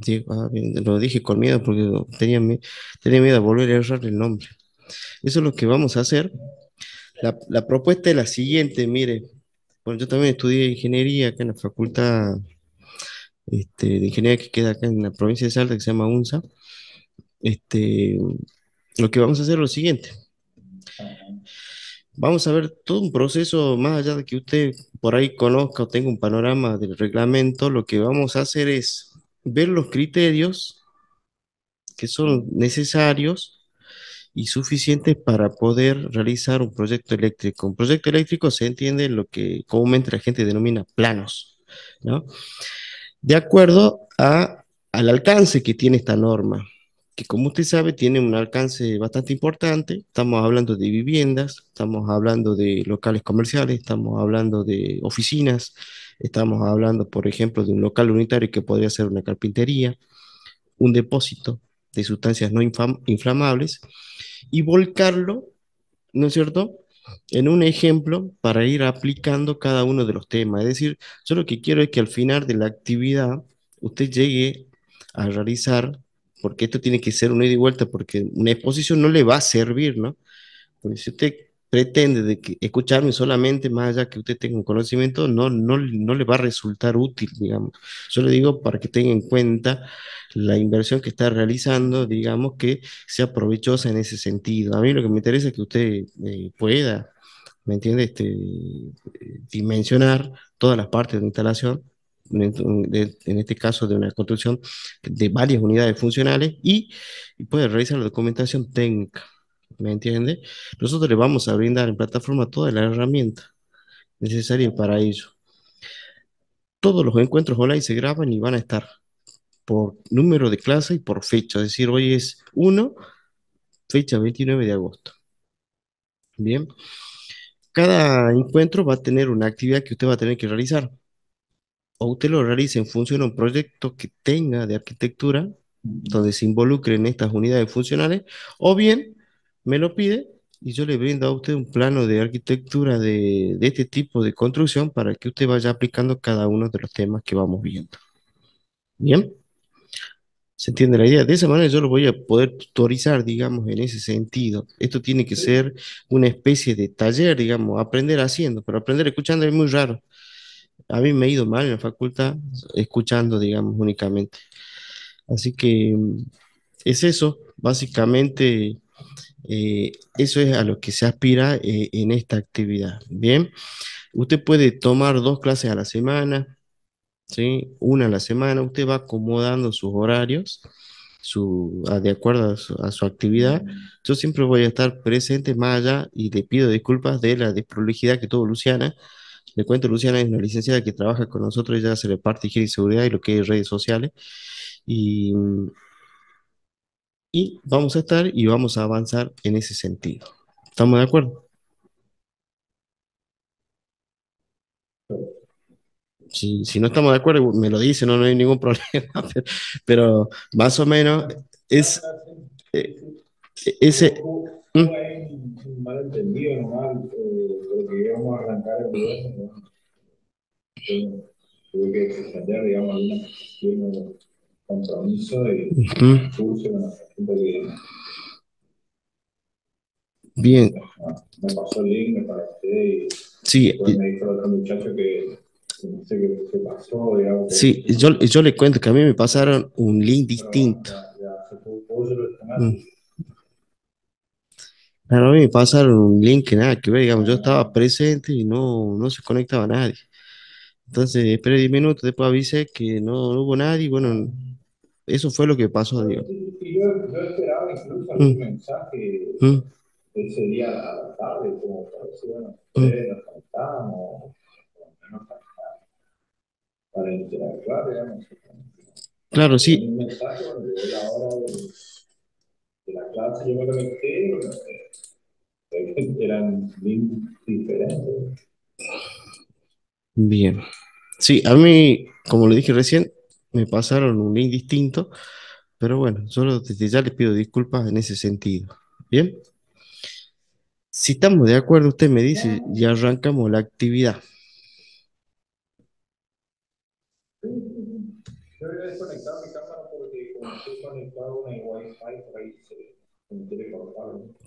Sí, ah, lo dije con miedo porque tenía, tenía miedo a volver a errar el nombre. Eso es lo que vamos a hacer. La, la propuesta es la siguiente, mire. yo también estudié ingeniería acá en la facultad este, de ingeniería que queda acá en la provincia de Salta, que se llama UNSA. Este, lo que vamos a hacer es lo siguiente vamos a ver todo un proceso, más allá de que usted por ahí conozca o tenga un panorama del reglamento, lo que vamos a hacer es ver los criterios que son necesarios y suficientes para poder realizar un proyecto eléctrico. Un proyecto eléctrico se entiende lo que comúnmente la gente denomina planos, ¿no? De acuerdo al alcance que tiene esta norma que como usted sabe tiene un alcance bastante importante. Estamos hablando de viviendas, estamos hablando de locales comerciales, estamos hablando de oficinas, estamos hablando, por ejemplo, de un local unitario que podría ser una carpintería, un depósito de sustancias no inflamables y volcarlo, ¿no es cierto? En un ejemplo para ir aplicando cada uno de los temas. Es decir, yo lo que quiero es que al final de la actividad usted llegue a realizar porque esto tiene que ser un ida y vuelta, porque una exposición no le va a servir, ¿no? Porque si usted pretende de que escucharme solamente, más allá que usted tenga un conocimiento, no, no, no le va a resultar útil, digamos. Yo le digo para que tenga en cuenta la inversión que está realizando, digamos, que sea provechosa en ese sentido. A mí lo que me interesa es que usted eh, pueda, ¿me entiende?, este, eh, dimensionar todas las partes de la instalación en este caso de una construcción de varias unidades funcionales y, puede realizar la documentación técnica. ¿Me entiende? Nosotros le vamos a brindar en plataforma toda la herramienta necesaria para ello. Todos los encuentros online se graban y van a estar por número de clase y por fecha. Es decir, hoy es 1, fecha 29 de agosto. Bien. Cada encuentro va a tener una actividad que usted va a tener que realizar o usted lo realice en función a un proyecto que tenga de arquitectura, donde se involucren estas unidades funcionales, o bien me lo pide y yo le brindo a usted un plano de arquitectura de, de este tipo de construcción para que usted vaya aplicando cada uno de los temas que vamos viendo. Bien. ¿Se entiende la idea? De esa manera yo lo voy a poder tutorizar, digamos, en ese sentido. Esto tiene que ser una especie de taller, digamos, aprender haciendo, pero aprender escuchando es muy raro a mí me ha ido mal en la facultad escuchando, digamos, únicamente. Así que mm, es eso, básicamente eh, eso es a lo que se aspira eh, en esta actividad. Bien, usted puede tomar dos clases a la semana, ¿sí? una a la semana, usted va acomodando sus horarios. Su, de acuerdo a su, actividad, yo siempre voy a estar presente más allá y le pido disculpas de la desprolijidad que tuvo Luciana, le cuento, Luciana es una licenciada que trabaja con nosotros, ella se reparte higiene y seguridad y lo que es redes sociales. Y, y vamos a estar y vamos a avanzar en ese sentido. ¿Estamos de acuerdo? Si, si no estamos de acuerdo, me lo dice, no, no hay ningún problema, pero, más o menos es... Eh, ese, ¿Mm? Un malentendido normal porque eh, íbamos a arrancar el proceso. Tuve que extender digamos, algún compromiso y puse una Bien. Ah, me pasó el link, me parece. Y sí. me dijo el otro muchacho que no sé qué, pasó. sí, yo, yo le cuento que a mí me pasaron un link distinto. Claro, me pasaron un link que nada que ver, digamos, yo estaba presente y no, no se conectaba a nadie. Entonces, esperé 10 minutos, después avisé que no, hubo nadie, bueno, eso fue lo que pasó, digamos. Yo, yo esperaba incluso algún mm. mensaje mm. ese día a la tarde, como para decir, bueno, mm. nos faltamos, o no nos para interactuar, digamos. Claro, sí. Un mensaje donde la hora de de la clase yo me conecté, eh, eran links diferentes. Bien. Sí, a mí, como le dije recién, me pasaron un link distinto, pero bueno, solo desde ya les pido disculpas en ese sentido. Bien. Si estamos de acuerdo, usted me dice y arrancamos la actividad.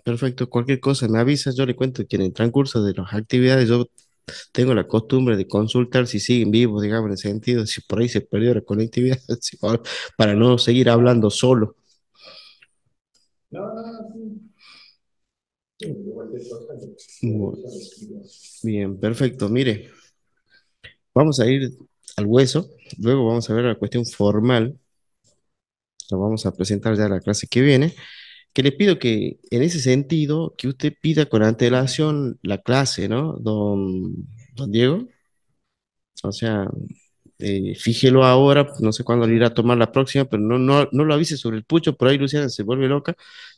Perfecto, cualquier cosa me avisas, yo le cuento que en el transcurso de las actividades yo tengo la costumbre de consultar si siguen vivos, digamos, en el sentido, si por ahí se perdió la conectividad, para no seguir hablando solo. Bien, perfecto, mire, vamos a ir al hueso, luego vamos a ver la cuestión formal, la vamos a presentar ya en la clase que viene que le pido que en ese sentido, que usted pida con antelación la clase, ¿no? Don, don Diego. O sea, eh, fíjelo ahora, no sé cuándo le irá a tomar la próxima, pero no, lo avise sobre el pucho, por ahí Luciana se vuelve loca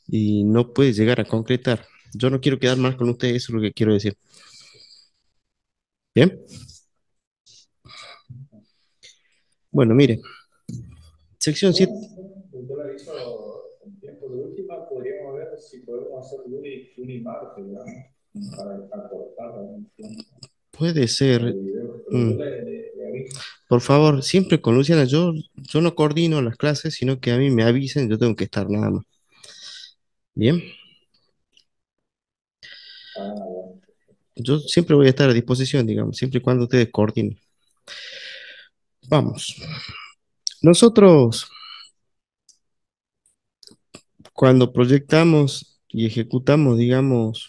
y no puede llegar a concretar. Yo no quiero quedar mal con usted, eso es lo que quiero decir. Bien. Bueno, mire. Sección 7. Puede ser. Mm. Por favor, siempre con Luciana, yo, yo no coordino las clases, sino que a mí me avisen, yo tengo que estar nada más. Bien. Ah, yo siempre voy a estar a disposición, digamos, siempre y cuando ustedes coordinen. Vamos. Nosotros, cuando proyectamos y ejecutamos, digamos,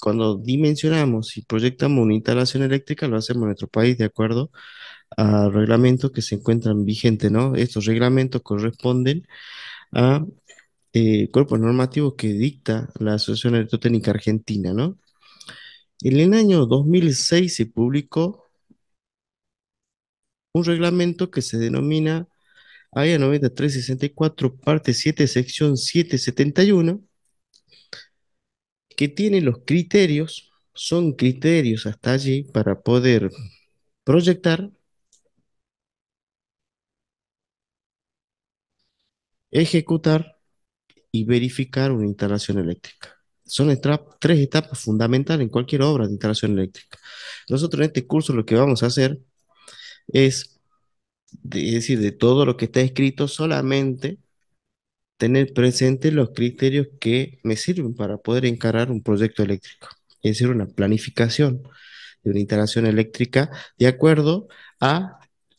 cuando dimensionamos y proyectamos una instalación eléctrica, lo hacemos en nuestro país de acuerdo a reglamentos que se encuentran vigentes, ¿no? Estos reglamentos corresponden a eh, cuerpos normativos que dicta la Asociación Electrotécnica Argentina, ¿no? En el año 2006 se publicó un reglamento que se denomina 93 9364, parte 7, sección 771, que tiene los criterios, son criterios hasta allí para poder proyectar ejecutar y verificar una instalación eléctrica. Son tres etapas fundamentales en cualquier obra de instalación eléctrica. Nosotros en este curso lo que vamos a hacer es es decir, de todo lo que está escrito, solamente tener presente los criterios que me sirven para poder encarar un proyecto eléctrico, es decir, una planificación de una instalación eléctrica de acuerdo a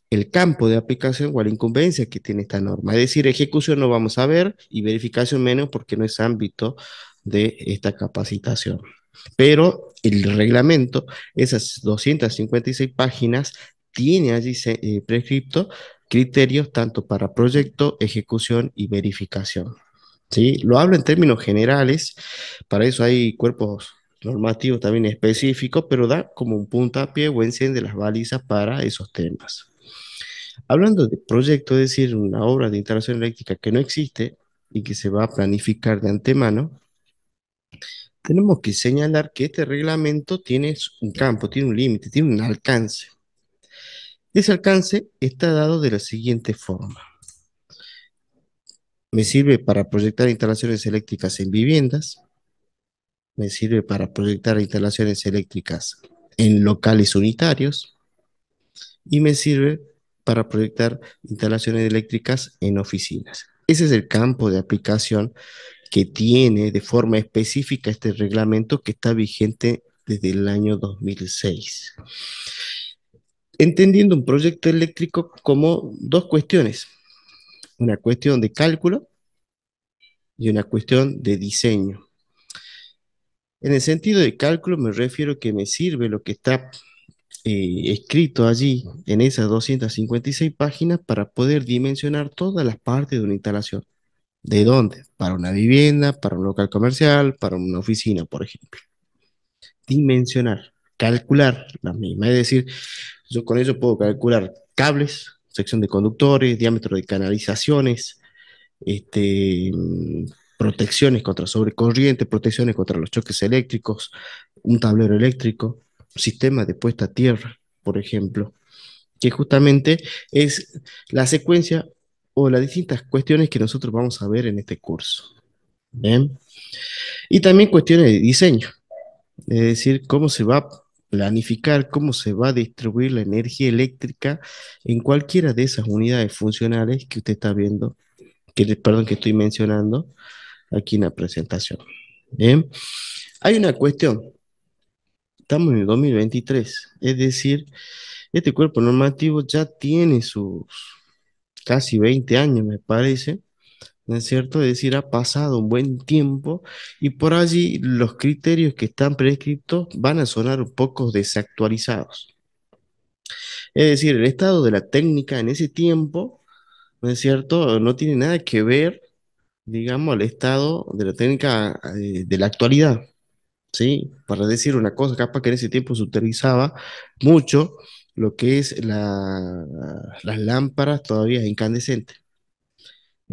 el campo de aplicación o a la incumbencia que tiene esta norma. Es decir, ejecución no vamos a ver y verificación menos porque no es ámbito de esta capacitación. Pero el reglamento, esas 256 páginas, tiene allí eh, prescripto criterios tanto para proyecto, ejecución y verificación. ¿sí? Lo hablo en términos generales, para eso hay cuerpos normativos también específicos, pero da como un a puntapié o enciende las balizas para esos temas. Hablando de proyecto, es decir, una obra de instalación eléctrica que no existe y que se va a planificar de antemano, tenemos que señalar que este reglamento tiene un campo, tiene un límite, tiene un alcance. Ese alcance está dado de la siguiente forma. Me sirve para proyectar instalaciones eléctricas en viviendas, me sirve para proyectar instalaciones eléctricas en locales unitarios y me sirve para proyectar instalaciones eléctricas en oficinas. Ese es el campo de aplicación que tiene de forma específica este reglamento que está vigente desde el año 2006 entendiendo un proyecto eléctrico como dos cuestiones, una cuestión de cálculo y una cuestión de diseño. En el sentido de cálculo me refiero que me sirve lo que está eh, escrito allí en esas 256 páginas para poder dimensionar todas las partes de una instalación. ¿De dónde? Para una vivienda, para un local comercial, para una oficina, por ejemplo. Dimensionar calcular la misma. Es decir, yo con ello puedo calcular cables, sección de conductores, diámetro de canalizaciones, este, protecciones contra sobrecorriente, protecciones contra los choques eléctricos, un tablero eléctrico, sistema de puesta a tierra, por ejemplo, que justamente es la secuencia o las distintas cuestiones que nosotros vamos a ver en este curso. Y también cuestiones de diseño, es decir, cómo se va planificar cómo se va a distribuir la energía eléctrica en cualquiera de esas unidades funcionales que usted está viendo, que, perdón, que estoy mencionando aquí en la presentación. Bien, hay una cuestión. Estamos en 2023, es decir, este cuerpo normativo ya tiene sus casi 20 años, me parece, es cierto? decir, ha pasado un buen tiempo y por allí los criterios que están prescritos van a sonar un poco desactualizados. Es decir, el estado de la técnica en ese tiempo, ¿no es cierto?, no tiene nada que ver, digamos, al estado de la técnica eh, de la actualidad. ¿Sí? Para decir una cosa, capaz que en ese tiempo se utilizaba mucho lo que es la, las lámparas todavía incandescentes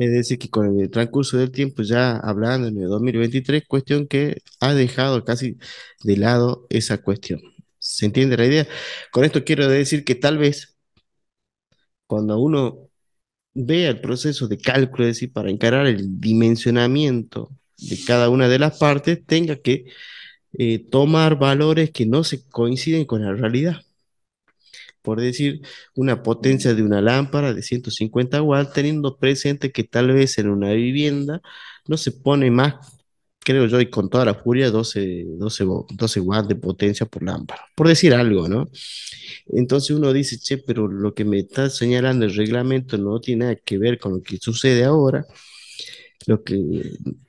es decir, que con el transcurso del tiempo, pues, ya hablando en el 2023, cuestión que ha dejado casi de lado esa cuestión. ¿Se entiende la idea? Con esto quiero decir que tal vez cuando uno vea el proceso de cálculo, es decir, para encarar el dimensionamiento de cada una de las partes, tenga que eh, tomar valores que no se coinciden con la realidad por decir, una potencia de una lámpara de 150 watts, teniendo presente que tal vez en una vivienda no se pone más, creo yo, y con toda la furia, 12, 12, 12 watts de potencia por lámpara, por decir algo, ¿no? Entonces uno dice, che, pero lo que me está señalando el reglamento no tiene nada que ver con lo que sucede ahora lo que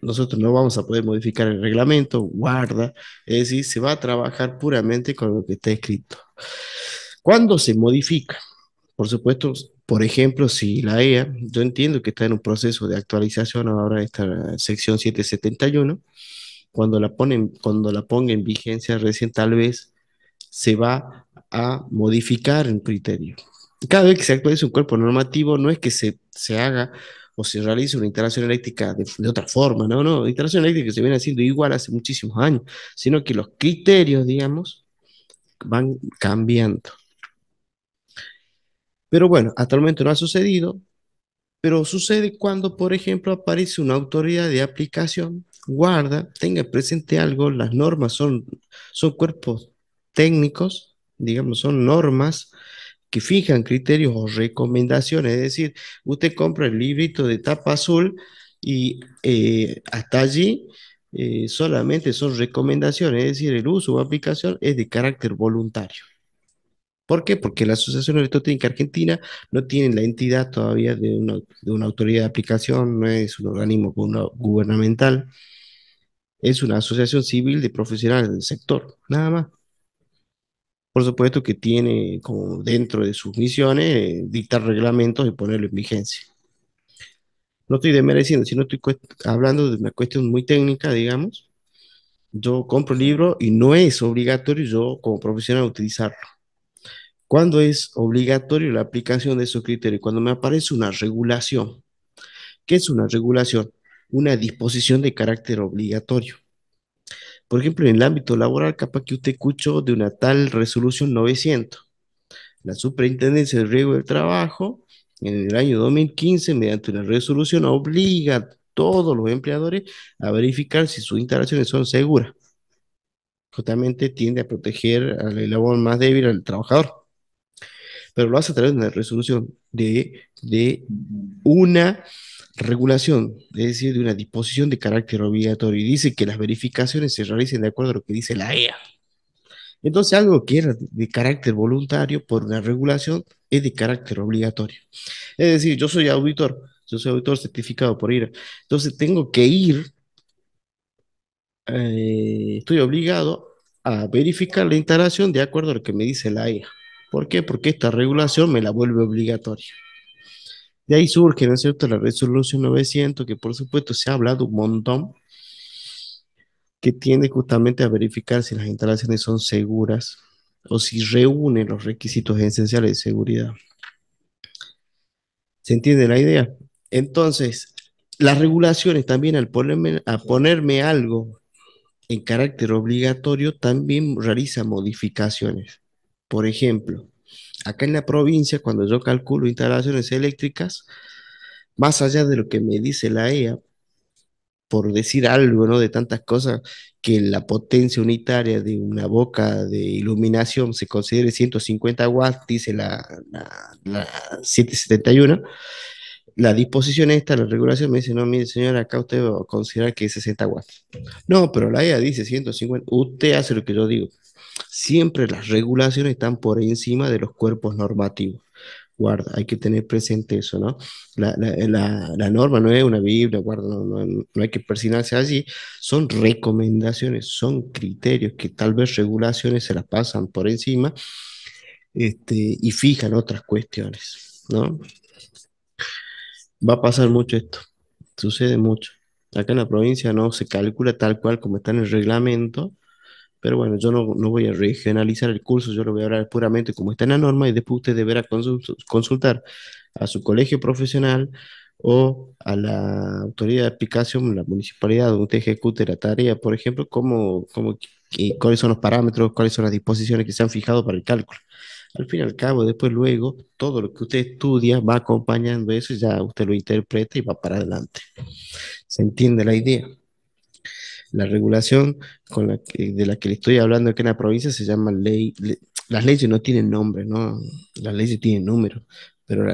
nosotros no vamos a poder modificar el reglamento, guarda, es decir, se va a trabajar puramente con lo que está escrito. Cuando se modifica? Por supuesto, por ejemplo, si la EA, yo entiendo que está en un proceso de actualización ahora esta sección 771, cuando la, ponen, cuando la ponga en vigencia recién tal vez se va a modificar el criterio. Cada vez que se actualiza un cuerpo normativo no es que se, se haga o se realice una interacción eléctrica de, otra forma, no, no, la instalación eléctrica se viene haciendo igual hace muchísimos años, sino que los criterios, digamos, van cambiando. Pero bueno, hasta el momento no ha sucedido, pero sucede cuando, por ejemplo, aparece una autoridad de aplicación, guarda, tenga presente algo, las normas son, son cuerpos técnicos, digamos, son normas que fijan criterios o recomendaciones, es decir, usted compra el librito de tapa azul y eh, hasta allí eh, solamente son recomendaciones, es decir, el uso o aplicación es de carácter voluntario. ¿Por qué? Porque la Asociación Aristotélica Argentina no tiene la entidad todavía de una, autoridad de aplicación, no es un organismo gubernamental, es una asociación civil de profesionales del sector, nada más. Por supuesto que tiene como dentro de sus misiones eh, dictar reglamentos y ponerlo en vigencia. No estoy desmereciendo, sino estoy hablando de una cuestión muy técnica, digamos. Yo compro el libro y no es obligatorio yo como profesional utilizarlo ¿Cuándo es obligatorio la aplicación de esos criterios, cuando me aparece una regulación. ¿Qué es una regulación? Una disposición de carácter obligatorio. Por ejemplo, en el ámbito laboral, capaz que usted escuchó de una tal resolución 900. La Superintendencia de Riego del Trabajo, en el año 2015, mediante una resolución, obliga a todos los empleadores a verificar si sus instalaciones son seguras. Justamente tiende a proteger al labor más débil, al trabajador pero lo hace a través de una resolución de, de una regulación, es decir, de una disposición de carácter obligatorio y dice que las verificaciones se realicen de acuerdo a lo que dice la EA. Entonces, algo que era de carácter voluntario por una regulación es de carácter obligatorio. Es decir, yo soy auditor, yo soy auditor certificado por ir entonces tengo que ir, eh, estoy obligado a verificar la instalación de acuerdo a lo que me dice la EA. ¿Por qué? Porque esta regulación me la vuelve obligatoria. De ahí surge, ¿no es cierto?, la resolución 900, que por supuesto se ha hablado un montón, que tiende justamente a verificar si las instalaciones son seguras o si reúnen los requisitos esenciales de seguridad. ¿Se entiende la idea? Entonces, las regulaciones también al ponerme, a ponerme algo en carácter obligatorio también realiza modificaciones. Por ejemplo, acá en la provincia, cuando yo calculo instalaciones eléctricas, más allá de lo que me dice la EA, por decir algo, ¿no? De tantas cosas, que la potencia unitaria de una boca de iluminación se considere 150 watts, dice la, 771, la disposición esta, la regulación me dice, no, mire señora, acá usted va a considerar que es 60 watts. No, pero la EA dice 150, usted hace lo que yo digo. Siempre las regulaciones están por encima de los cuerpos normativos. Guarda, hay que tener presente eso, ¿no? La, norma no es una Biblia, guarda, no, hay que persignarse así. Son recomendaciones, son criterios que tal vez regulaciones se las pasan por encima este, y fijan otras cuestiones, ¿no? Va a pasar mucho esto, sucede mucho. Acá en la provincia no se calcula tal cual como está en el reglamento, pero bueno, yo no, no voy a regionalizar el curso, yo lo voy a hablar puramente como está en la norma y después usted deberá consultar a su colegio profesional o a la autoridad de aplicación, la municipalidad donde usted ejecute la tarea, por ejemplo, cómo, cómo y cuáles son los parámetros, cuáles son las disposiciones que se han fijado para el cálculo. Al fin y al cabo, después luego, todo lo que usted estudia va acompañando eso, y ya usted lo interpreta y va para adelante. ¿Se entiende la idea? La regulación con la de la que le estoy hablando aquí en la provincia se llama ley, las leyes no tienen nombre, ¿no? Las leyes tienen número, pero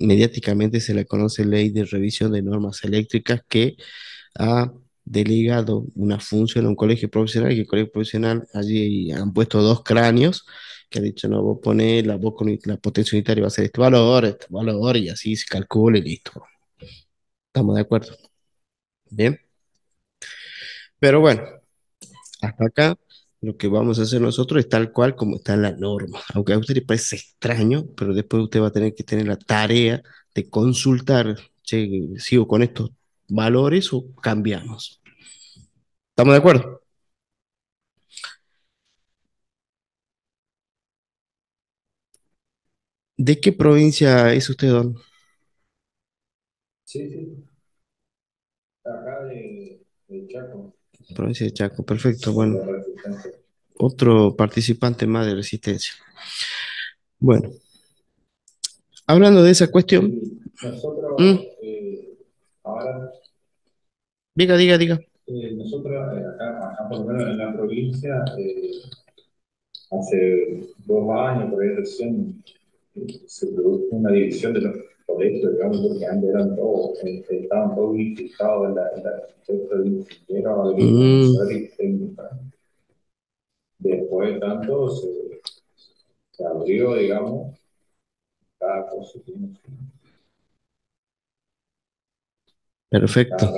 mediáticamente se la conoce ley de revisión de normas eléctricas que ha delegado una función a un colegio profesional y el colegio profesional allí han puesto dos cráneos que ha dicho, no, vos ponés la, con la potencia unitaria va a ser este valor, este valor, y así se calcula y listo. Estamos de acuerdo. Bien. Pero bueno, hasta acá lo que vamos a hacer nosotros es tal cual como está la norma. Aunque a usted le parece extraño, pero después usted va a tener que tener la tarea de consultar, si sigo con estos valores o cambiamos. ¿Estamos de acuerdo? ¿De qué provincia es usted, don? Sí, sí. Acá de, de Chaco provincia de Chaco, perfecto. Bueno, otro participante más de resistencia. Bueno, hablando de esa cuestión. Nosotros, ¿Mm? ahora, diga, diga, diga. nosotros eh, acá, acá, por lo menos en la provincia, eh, hace dos años, por ahí recién, eh, se produjo una división de los por eso, digamos, porque antes eran todo, este, estaban todos infiltrados en la, en la arquitectura de ingeniería mm. Después de tanto, se, abrió, digamos, cada cosa que tiene Perfecto.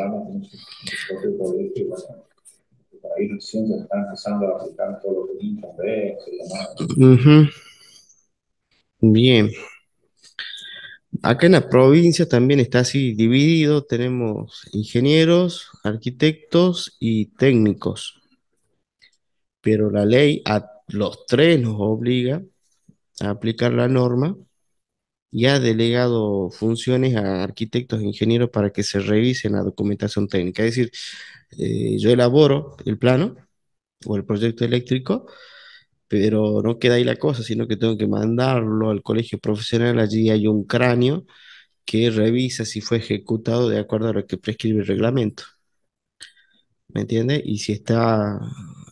Ahí recién están empezando a aplicar todo lo que tienen con y demás. Bien acá en la provincia también está así dividido, tenemos ingenieros, arquitectos y técnicos, pero la ley a los tres nos obliga a aplicar la norma y ha delegado funciones a arquitectos e ingenieros para que se revisen la documentación técnica. Es decir, eh, yo elaboro el plano o el proyecto eléctrico, pero no queda ahí la cosa, sino que tengo que mandarlo al colegio profesional, allí hay un cráneo que revisa si fue ejecutado de acuerdo a lo que prescribe el reglamento. ¿Me entiende? Y si está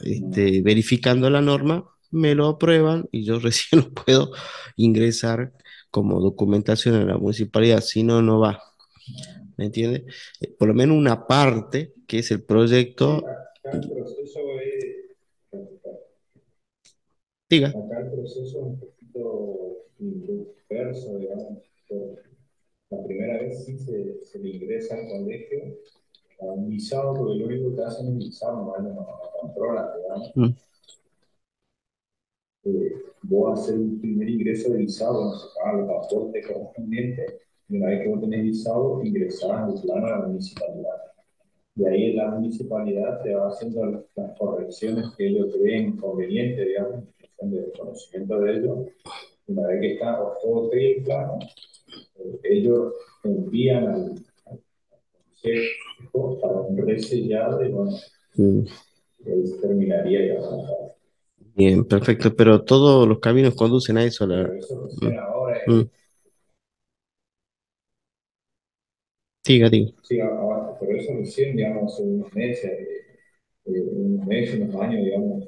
este, verificando la norma, me lo aprueban y yo recién lo puedo ingresar como documentación en la municipalidad, si no, no va. ¿Me entiende? Eh, por lo menos una parte, que es el proyecto... Acá el proceso es un poquito inverso, digamos. La primera vez sí se, se le ingresa al colegio a un visado, porque lo único que hacen es un visado, no, no, controlan, digamos. Mm. a eh, vos haces el primer ingreso de visado, no los pasaportes correspondientes, y una vez que vos tenés visado, ingresás al plano de la municipalidad. Y ahí la municipalidad te va haciendo las, correcciones que ellos creen convenientes, digamos, de conocimiento de ellos, una vez que está todo claro, ellos envían al, consejo para un resellado y bueno, sí. Mm. y terminaría ya. Bien, perfecto, pero todos los caminos conducen a eso. La... eso mm. Gati. Eh. Mm. Siga, diga. Sí, abajo, pero eso recién, digamos, hace unos meses, eh, unos meses, unos años, digamos,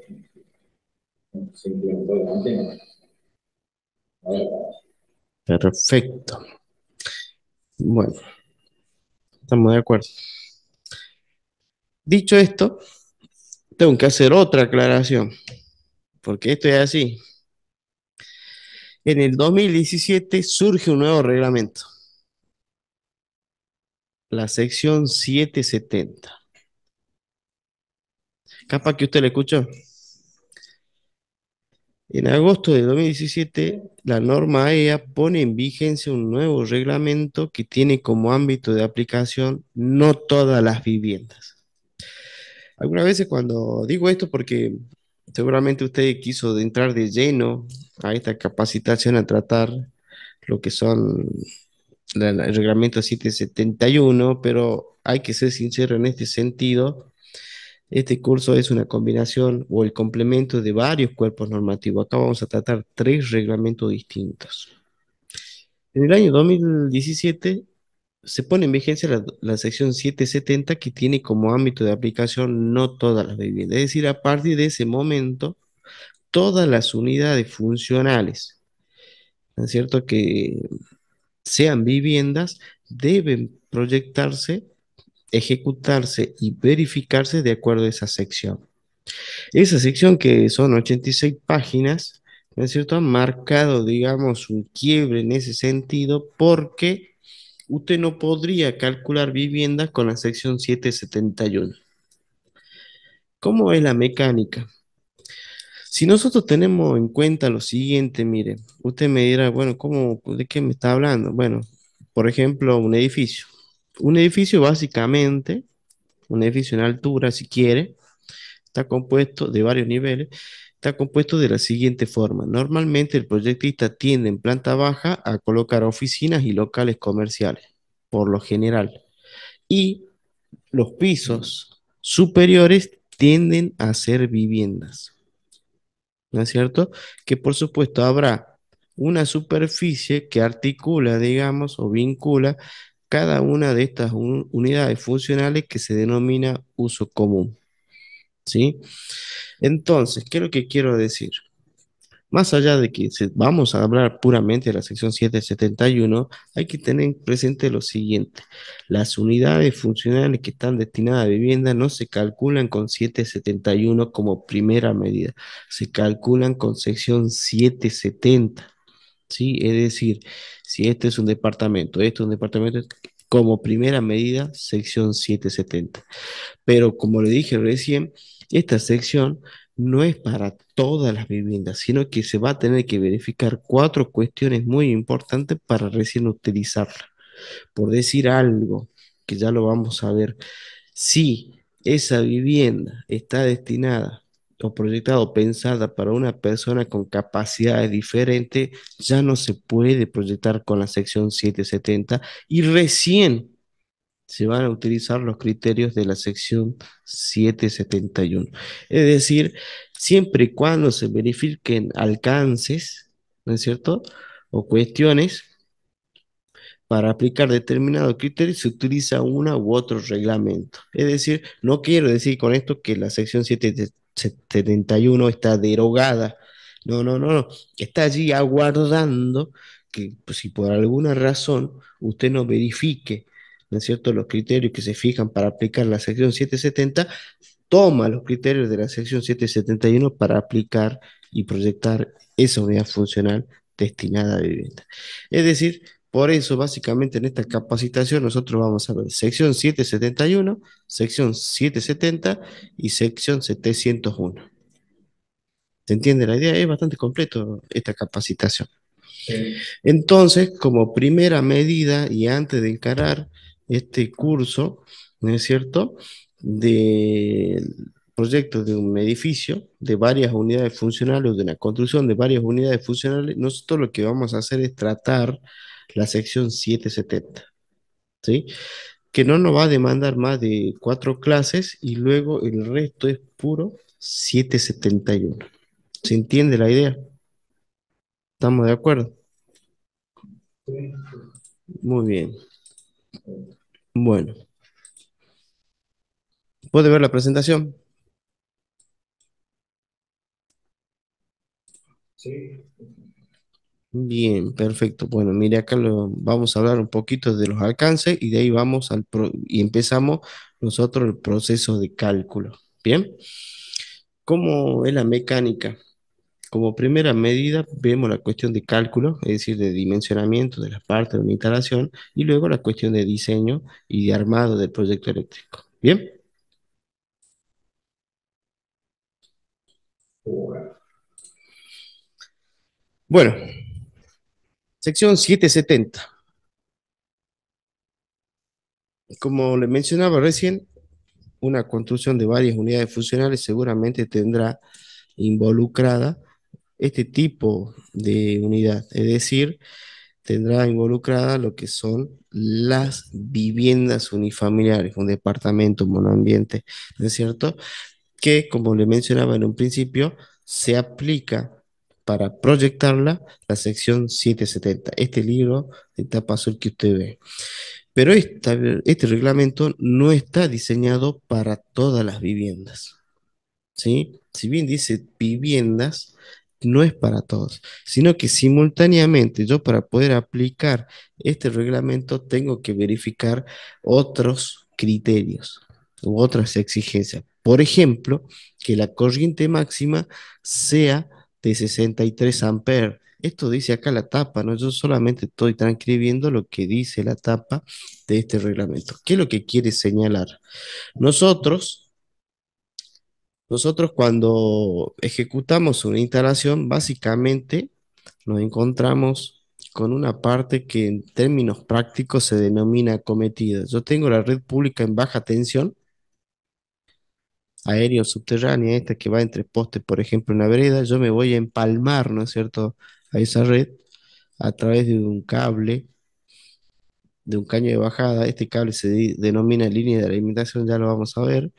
Perfecto. Bueno, estamos de acuerdo. Dicho esto, tengo que hacer otra aclaración, porque esto es así. En el 2017 surge un nuevo reglamento, la sección 770. Capaz que usted le escuchó. En agosto de 2017, la norma EA e pone en vigencia un nuevo reglamento que tiene como ámbito de aplicación no todas las viviendas. Algunas veces cuando digo esto, porque seguramente usted quiso entrar de lleno a esta capacitación a tratar lo que son el reglamento 771, pero hay que ser sincero en este sentido, este curso es una combinación o el complemento de varios cuerpos normativos. Acá vamos a tratar tres reglamentos distintos. En el año 2017 se pone en vigencia la, sección 770 que tiene como ámbito de aplicación no todas las viviendas. Es decir, a partir de ese momento, todas las unidades funcionales, ¿no es cierto? Que sean viviendas, deben proyectarse ejecutarse y verificarse de acuerdo a esa sección. Esa sección que son 86 páginas, ¿no es cierto? Ha marcado, digamos, un quiebre en ese sentido porque usted no podría calcular viviendas con la sección 771. ¿Cómo es la mecánica? Si nosotros tenemos en cuenta lo siguiente, mire, usted me dirá, bueno, ¿cómo, ¿de qué me está hablando? Bueno, por ejemplo, un edificio. Un edificio básicamente, un edificio en altura si quiere, está compuesto de varios niveles, está compuesto de la siguiente forma. Normalmente el proyectista tiende en planta baja a colocar oficinas y locales comerciales, por lo general. Y los pisos superiores tienden a ser viviendas. ¿No es cierto? Que por supuesto habrá una superficie que articula, digamos, o vincula cada una de estas unidades funcionales que se denomina uso común. ¿Sí? Entonces, ¿qué es lo que quiero decir? Más allá de que vamos a hablar puramente de la sección 771, hay que tener presente lo siguiente. Las unidades funcionales que están destinadas a vivienda no se calculan con 771 como primera medida, se calculan con sección 770. ¿sí? Es decir, si este es un departamento, este es un departamento, como primera medida, sección 770. Pero como le dije recién, esta sección no es para todas las viviendas, sino que se va a tener que verificar cuatro cuestiones muy importantes para recién utilizarla. Por decir algo, que ya lo vamos a ver, si esa vivienda está destinada o proyectada o pensada para una persona con capacidades diferentes, ya no se puede proyectar con la sección 770 y recién se van a utilizar los criterios de la sección 771. Es decir, siempre y cuando se verifiquen alcances, ¿no es cierto? O cuestiones, para aplicar determinado criterios se utiliza una u otro reglamento. Es decir, no quiero decir con esto que la sección 770 71 está derogada. No, no, no, no. Está allí aguardando que pues, si por alguna razón usted no verifique, ¿no es cierto?, los criterios que se fijan para aplicar la sección 770, toma los criterios de la sección 771 para aplicar y proyectar esa unidad funcional destinada a vivienda. Es decir, por eso, básicamente, en esta capacitación nosotros vamos a ver sección 771, sección 770 y sección 701. ¿Se entiende la idea? Es bastante completo esta capacitación. Entonces, como primera medida y antes de encarar este curso, ¿no es cierto?, de proyecto de un edificio, de varias unidades funcionales de una construcción de varias unidades funcionales, nosotros lo que vamos a hacer es tratar la sección 770, ¿sí? Que no nos va a demandar más de cuatro clases y luego el resto es puro 771. ¿Se entiende la idea? ¿Estamos de acuerdo? Muy bien. Bueno. ¿Puede ver la presentación? Sí. Bien, perfecto. Bueno, mire, acá lo, vamos a hablar un poquito de los alcances y de ahí vamos al y empezamos nosotros el proceso de cálculo. Bien, ¿cómo es la mecánica? Como primera medida vemos la cuestión de cálculo, es decir, de dimensionamiento de las partes de una instalación y luego la cuestión de diseño y de armado del proyecto eléctrico. Bien. Bueno, Sección 770. Como le mencionaba recién, una construcción de varias unidades funcionales seguramente tendrá involucrada este tipo de unidad, es decir, tendrá involucrada lo que son las viviendas unifamiliares, un departamento monoambiente, ¿no es cierto? Que, como le mencionaba en un principio, se aplica para proyectarla, la sección 770, este libro de tapa azul que usted ve. Pero esta, este reglamento no está diseñado para todas las viviendas. ¿sí? Si bien dice viviendas, no es para todos, sino que simultáneamente yo para poder aplicar este reglamento tengo que verificar otros criterios u otras exigencias. Por ejemplo, que la corriente máxima sea de 63 amperes. Esto dice acá la tapa, ¿no? Yo solamente estoy transcribiendo lo que dice la tapa de este reglamento. ¿Qué es lo que quiere señalar? Nosotros, nosotros cuando ejecutamos una instalación, básicamente nos encontramos con una parte que en términos prácticos se denomina acometida. Yo tengo la red pública en baja tensión aéreo o subterránea, esta que va entre postes, por ejemplo, en la vereda, yo me voy a empalmar, ¿no es cierto?, a esa red a través de un cable, de un caño de bajada, este cable se denomina línea de alimentación, ya lo vamos a ver,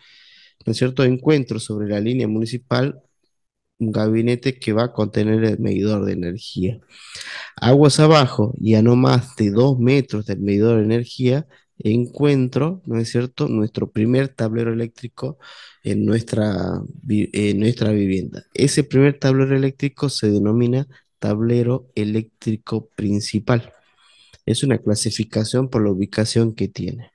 ¿no es cierto?, encuentro sobre la línea municipal un gabinete que va a contener el medidor de energía. Aguas abajo y a no más de dos metros del medidor de energía, encuentro, ¿no es cierto?, nuestro primer tablero eléctrico en nuestra, nuestra vivienda. Ese primer tablero eléctrico se denomina tablero eléctrico principal. Es una clasificación por la ubicación que tiene.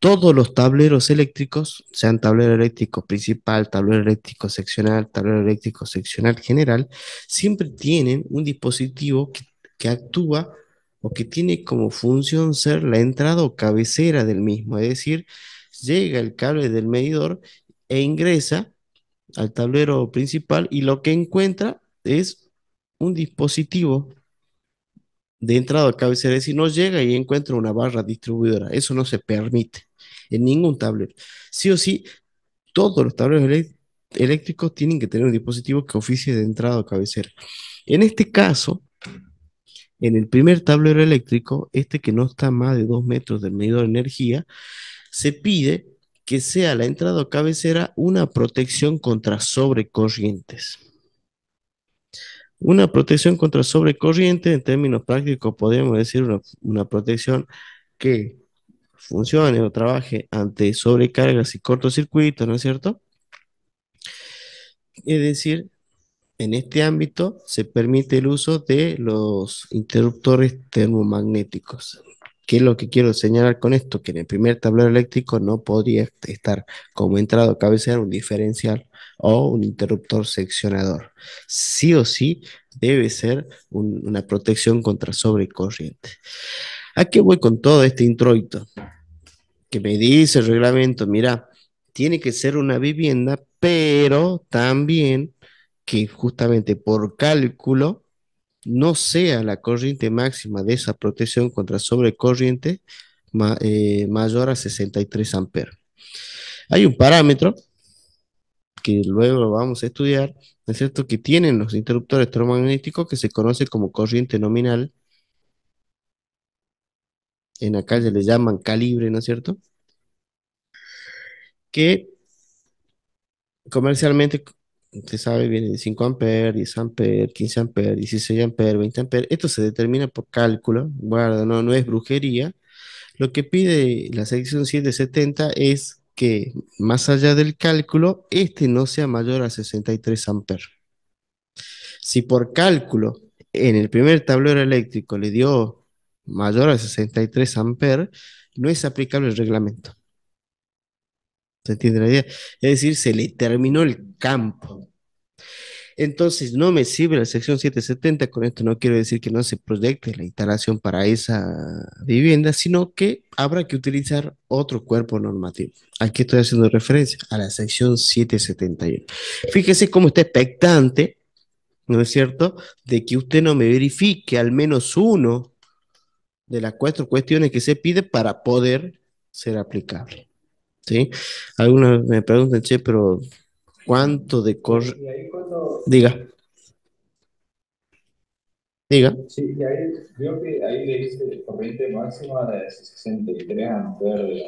Todos los tableros eléctricos, sean tablero eléctrico principal, tablero eléctrico seccional, tablero eléctrico seccional general, siempre tienen un dispositivo que, que actúa o que tiene como función ser la entrada o cabecera del mismo, es decir, llega el cable del medidor e ingresa al tablero principal y lo que encuentra es un dispositivo de entrada a cabecera. Es decir, no llega y encuentra una barra distribuidora. Eso no se permite en ningún tablero. Sí o sí, todos los tableros eléctricos tienen que tener un dispositivo que oficie de entrada a cabecera. En este caso, en el primer tablero eléctrico, este que no está más de dos metros del medidor de energía, se pide que sea la entrada o cabecera una protección contra sobrecorrientes. Una protección contra sobrecorrientes, en términos prácticos, podríamos decir una, una protección que funcione o trabaje ante sobrecargas y cortocircuitos, ¿no es cierto? Es decir, en este ámbito se permite el uso de los interruptores termomagnéticos. ¿Qué es lo que quiero señalar con esto? Que en el primer tablero eléctrico no podría estar como entrado cabecera un diferencial o un interruptor seccionador. Sí o sí debe ser una protección contra sobrecorriente. ¿A qué voy con todo este introito? Que me dice el reglamento, mira, tiene que ser una vivienda, pero también que justamente por cálculo no sea la corriente máxima de esa protección contra sobrecorriente eh, mayor a 63 amperes. Hay un parámetro que luego vamos a estudiar, ¿no es cierto?, que tienen los interruptores electromagnéticos que se conoce como corriente nominal. En la calle le llaman calibre, ¿no es cierto? Que comercialmente usted sabe, viene de 5 amperes, 10 amperes, 15 amperes, 16 amperes, 20 amperes. Esto se determina por cálculo, guarda, no, es brujería. Lo que pide la sección 770 es que, más allá del cálculo, este no sea mayor a 63 amperes. Si por cálculo en el primer tablero eléctrico le dio mayor a 63 amperes, no es aplicable el reglamento. ¿Se entiende la idea? Es decir, se le terminó el campo. Entonces, no me sirve la sección 770, con esto no quiero decir que no se proyecte la instalación para esa vivienda, sino que habrá que utilizar otro cuerpo normativo. Aquí estoy haciendo referencia a la sección 771. Fíjese cómo está expectante, ¿no es cierto?, de que usted no me verifique al menos uno de las cuatro cuestiones que se pide para poder ser aplicable. ¿Sí? Algunos me preguntan, che, pero cuánto de corre. Diga. Diga. Sí, y ahí, creo que ahí le dice corriente máxima de 63 amperes,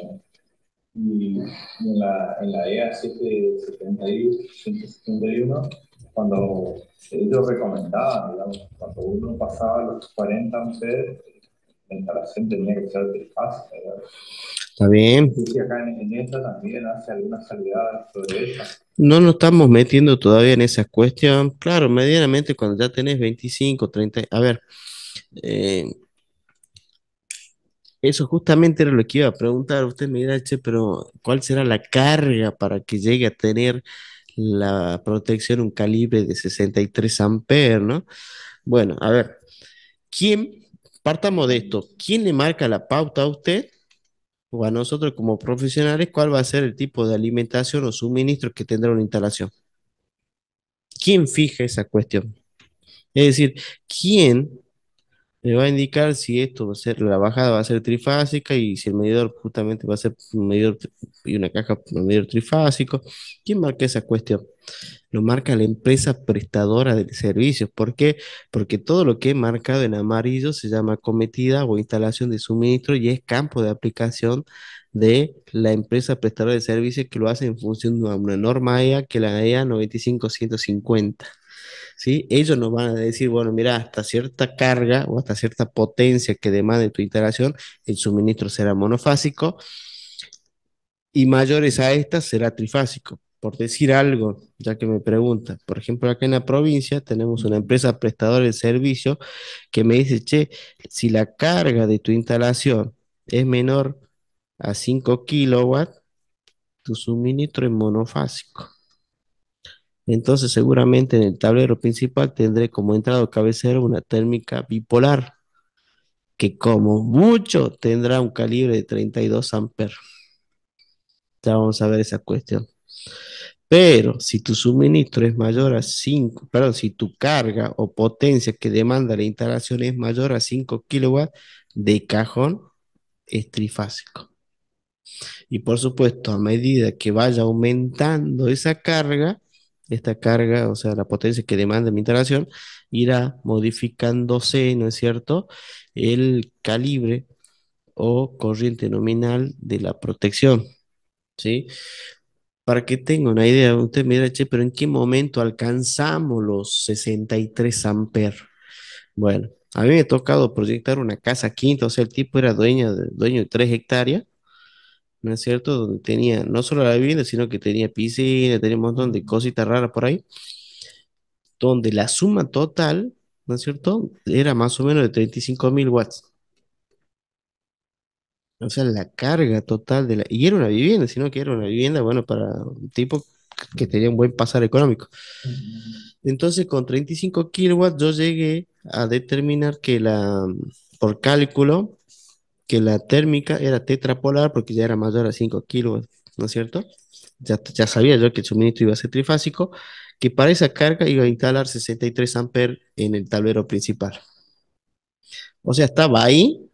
Y en la, en la EA 771, cuando ellos recomendaban, digamos, cuando uno pasaba los 40 amperes, la instalación tenía que ser Está bien. acá en, en también hace algunas salidas sobre No nos estamos metiendo todavía en esa cuestión. Claro, medianamente cuando ya tenés 25, 30, a ver. Eh, eso justamente era lo que iba a preguntar. Usted me dirá, pero ¿cuál será la carga para que llegue a tener la protección un calibre de 63 amperes, ¿no? Bueno, a ver, ¿quién Partamos de esto. ¿Quién le marca la pauta a usted o a nosotros como profesionales cuál va a ser el tipo de alimentación o suministro que tendrá una instalación? ¿Quién fija esa cuestión? Es decir, ¿quién le va a indicar si esto va a ser, la bajada va a ser trifásica y si el medidor justamente va a ser un medidor y una caja, un medidor trifásico? ¿Quién marca esa cuestión? lo marca la empresa prestadora de servicios. ¿Por qué? Porque todo lo que he marcado en amarillo se llama cometida o instalación de suministro y es campo de aplicación de la empresa prestadora de servicios que lo hace en función de una norma EA que la EA 95150. ¿Sí? Ellos nos van a decir, bueno, mira, hasta cierta carga o hasta cierta potencia que demanda tu instalación, el suministro será monofásico y mayores a esta será trifásico por decir algo, ya que me pregunta, por ejemplo, acá en la provincia tenemos una empresa prestadora de servicio que me dice, che, si la carga de tu instalación es menor a 5 kilowatts, tu suministro es monofásico. Entonces seguramente en el tablero principal tendré como o cabecero una térmica bipolar, que como mucho tendrá un calibre de 32 amperes. Ya vamos a ver esa cuestión. Pero si tu suministro es mayor a 5, perdón, si tu carga o potencia que demanda la instalación es mayor a 5 kW de cajón, es trifásico. Y por supuesto, a medida que vaya aumentando esa carga, esta carga, o sea, la potencia que demanda mi instalación, irá modificándose, ¿no es cierto?, el calibre o corriente nominal de la protección. ¿Sí? para que tenga una idea, usted mira, che, pero ¿en qué momento alcanzamos los 63 amperes? Bueno, a mí me ha tocado proyectar una casa quinta, o sea, el tipo era dueño de, dueño de 3 hectáreas, ¿no es cierto? Donde tenía no solo la vivienda, sino que tenía piscina, tenía un montón de cositas raras por ahí, donde la suma total, ¿no es cierto? Era más o menos de 35 mil watts. O sea, la carga total de la... Y era una vivienda, sino que era una vivienda, bueno, para un tipo que tenía un buen pasar económico. Entonces, con 35 kilowatts yo llegué a determinar que la, por cálculo, que la térmica era tetrapolar porque ya era mayor a 5 kilowatts, ¿no es cierto? Ya, ya sabía yo que el suministro iba a ser trifásico, que para esa carga iba a instalar 63 amperes en el tablero principal. O sea, estaba ahí,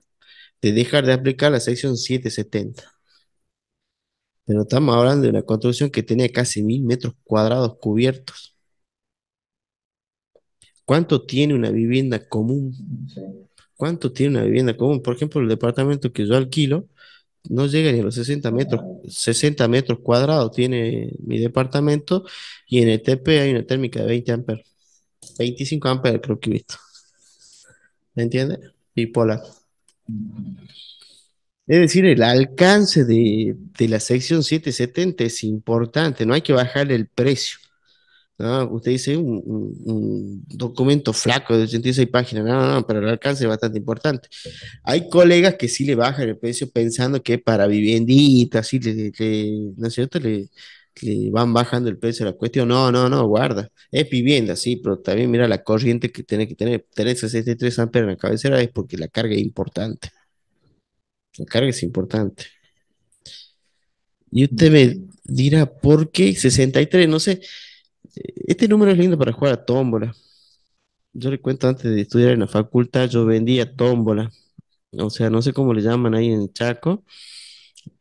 dejar de aplicar la sección 770. Pero estamos hablando de una construcción que tiene casi mil metros cuadrados cubiertos. ¿Cuánto tiene una vivienda común? ¿Cuánto tiene una vivienda común? Por ejemplo, el departamento que yo alquilo no llega ni a los 60 metros, 60 metros cuadrados tiene mi departamento y en el TP hay una térmica de 20 amperes. 25 amperes creo que he visto. ¿Me entiendes? Bipolar. Es decir, el alcance de, de, la sección 770 es importante, no hay que bajar el precio. Usted dice un, documento flaco de 86 páginas, no, no, pero el alcance es bastante importante. Hay colegas que sí le bajan el precio pensando que para vivienditas, sí, le, ¿no es cierto? Le, van bajando el precio de la cuestión. No, no, no, guarda. Es vivienda, sí, pero también mira la corriente que tiene que tener 363 este amperes en la cabecera es porque la carga es importante. La carga es importante. Y usted me dirá, ¿por qué 63? No sé. Este número es lindo para jugar a tómbola. Yo le cuento antes de estudiar en la facultad, yo vendía tómbola. O sea, no sé cómo le llaman ahí en Chaco.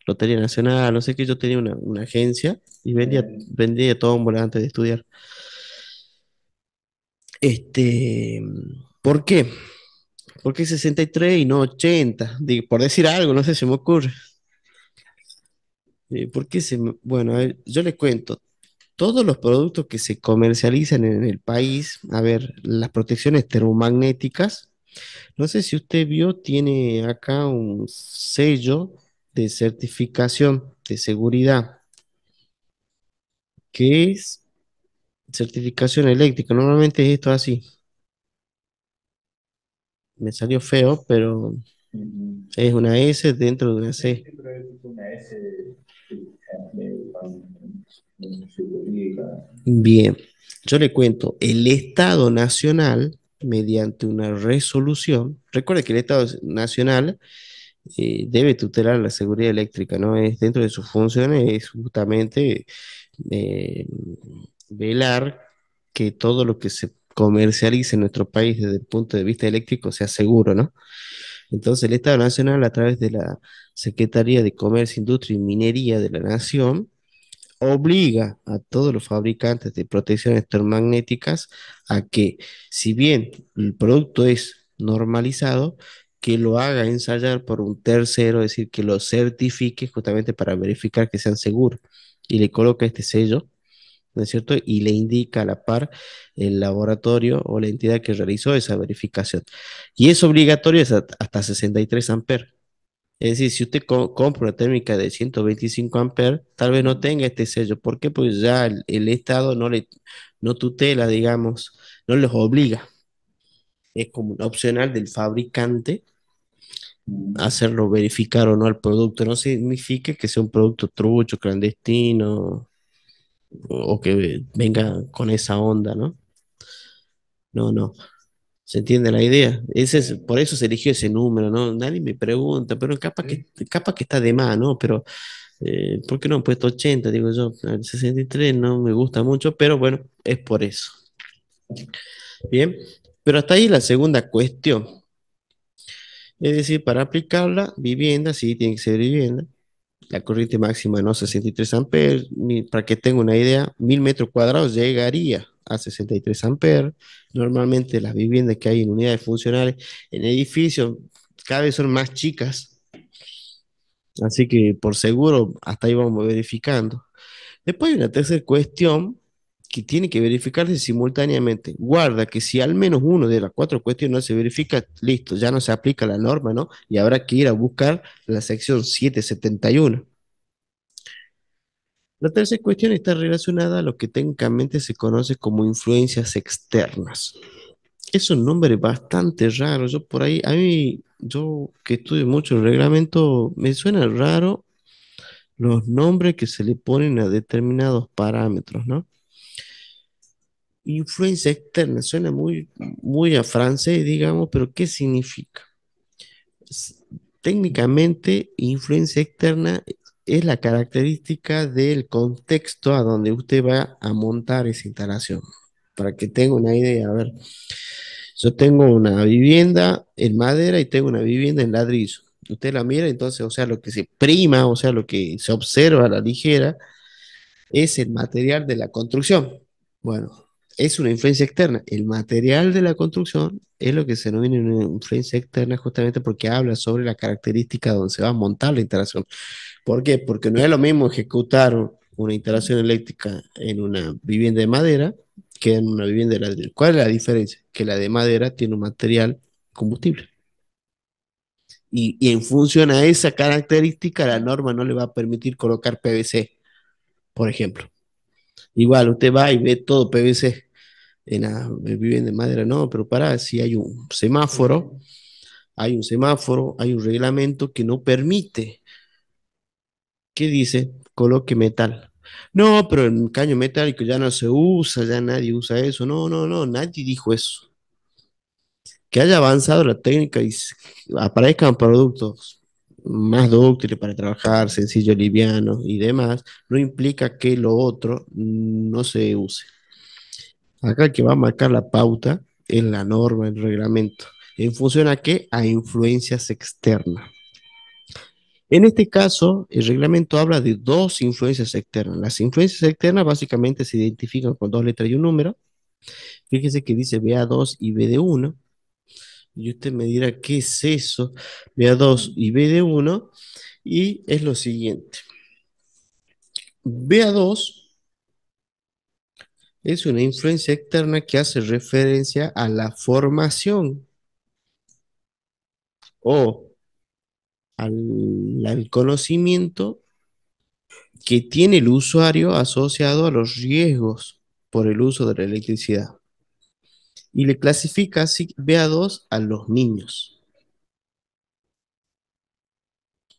Lotería Nacional, no sé qué, yo tenía una, agencia y vendía, mm. todo vendía un antes de estudiar. Este, ¿por qué? ¿Por qué 63 y no 80? por decir algo, no sé, si me ocurre. Eh, ¿Por qué se Bueno, yo les cuento. Todos los productos que se comercializan en el país, a ver, las protecciones termomagnéticas, no sé si usted vio, tiene acá un sello de certificación de seguridad, ¿Qué es certificación eléctrica. Normalmente es esto así. Me salió feo, pero es una S dentro de una C. Bien, yo le cuento, el Estado Nacional, mediante una resolución, recuerde que el Estado Nacional eh, debe tutelar la seguridad eléctrica, ¿no? Es dentro de sus funciones es justamente eh, velar que todo lo que se comercialice en nuestro país desde el punto de vista eléctrico sea seguro, ¿no? Entonces el Estado Nacional a través de la Secretaría de Comercio, Industria y Minería de la Nación obliga a todos los fabricantes de protecciones electromagnéticas a que si bien el producto es normalizado, que lo haga ensayar por un tercero, es decir, que lo certifique justamente para verificar que sean seguros y le coloca este sello, ¿no es cierto? Y le indica a la par el laboratorio o la entidad que realizó esa verificación. Y es obligatorio hasta 63 amperes. Es decir, si usted compra una térmica de 125 amperes, tal vez no tenga este sello. ¿Por qué? Pues ya el, Estado no, le, no tutela, digamos, no les obliga. Es como opcional del fabricante hacerlo verificar o no al producto. No significa que sea un producto trucho, clandestino o que venga con esa onda, ¿no? No, no. ¿Se entiende la idea? Ese es, por eso se eligió ese número, ¿no? Nadie me pregunta, pero capaz que, capa que está de más, ¿no? Pero, eh, ¿por qué no han puesto 80? Digo yo, el 63 no me gusta mucho, pero bueno, es por eso. Bien, pero hasta ahí la segunda cuestión. Es decir, para aplicarla, vivienda, sí, tiene que ser vivienda. La corriente máxima no 63 amperes, para que tenga una idea, mil metros cuadrados llegaría a 63 amperes. Normalmente las viviendas que hay en unidades funcionales, en edificios, cada vez son más chicas. Así que por seguro, hasta ahí vamos verificando. Después hay una tercera cuestión tiene que verificarse simultáneamente. Guarda que si al menos uno de las cuatro cuestiones no se verifica, listo, ya no se aplica la norma, ¿no? Y habrá que ir a buscar la sección 771. La tercera cuestión está relacionada a lo que técnicamente se conoce como influencias externas. Es un nombre bastante raro. Yo por ahí, a mí, yo que estudio mucho el reglamento, me suena raro los nombres que se le ponen a determinados parámetros, ¿no? influencia externa suena muy, muy a francés, digamos, pero ¿qué significa? Técnicamente, influencia externa es la característica del contexto a donde usted va a montar esa instalación. Para que tenga una idea, a ver, yo tengo una vivienda en madera y tengo una vivienda en ladrillo. Usted la mira, entonces, o sea, lo que se prima, o sea, lo que se observa a la ligera, es el material de la construcción. Bueno, es una influencia externa. El material de la construcción es lo que se denomina una influencia externa justamente porque habla sobre la característica donde se va a montar la instalación. ¿Por qué? Porque no es lo mismo ejecutar una instalación eléctrica en una vivienda de madera que en una vivienda de ladrillo. ¿Cuál es la diferencia? Que la de madera tiene un material combustible. Y, y en función a esa característica, la norma no le va a permitir colocar PVC, por ejemplo. Igual, usted va y ve todo PVC en la eh, vivienda de madera, no, pero para, si hay un semáforo, hay un semáforo, hay un reglamento que no permite. que dice? Coloque metal. No, pero el caño metálico ya no se usa, ya nadie usa eso. No, no, no, nadie dijo eso. Que haya avanzado la técnica y aparezcan productos más dúctiles para trabajar, sencillo liviano y demás, no implica que lo otro no se use. Acá que va a marcar la pauta en la norma, el reglamento. ¿En función a qué? A influencias externas. En este caso, el reglamento habla de dos influencias externas. Las influencias externas básicamente se identifican con dos letras y un número. Fíjese que dice BA2 y BD1. Y usted me dirá, ¿qué es eso? BA2 y BD1. Y es lo siguiente. BA2 es una influencia externa que hace referencia a la formación o al, conocimiento que tiene el usuario asociado a los riesgos por el uso de la electricidad. Y le clasifica así a 2 a los niños.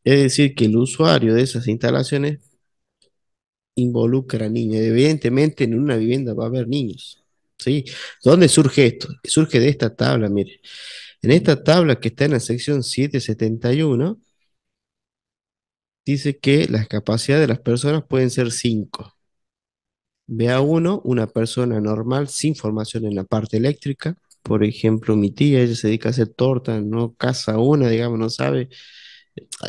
Es decir, que el usuario de esas instalaciones involucra niños. Evidentemente en una vivienda va a haber niños. ¿sí? ¿Dónde surge esto? Surge de esta tabla, mire. En esta tabla que está en la sección 771, dice que las capacidades de las personas pueden ser 5. Vea uno, una persona normal sin formación en la parte eléctrica. Por ejemplo, mi tía, ella se dedica a hacer torta, no casa una, digamos, no sabe.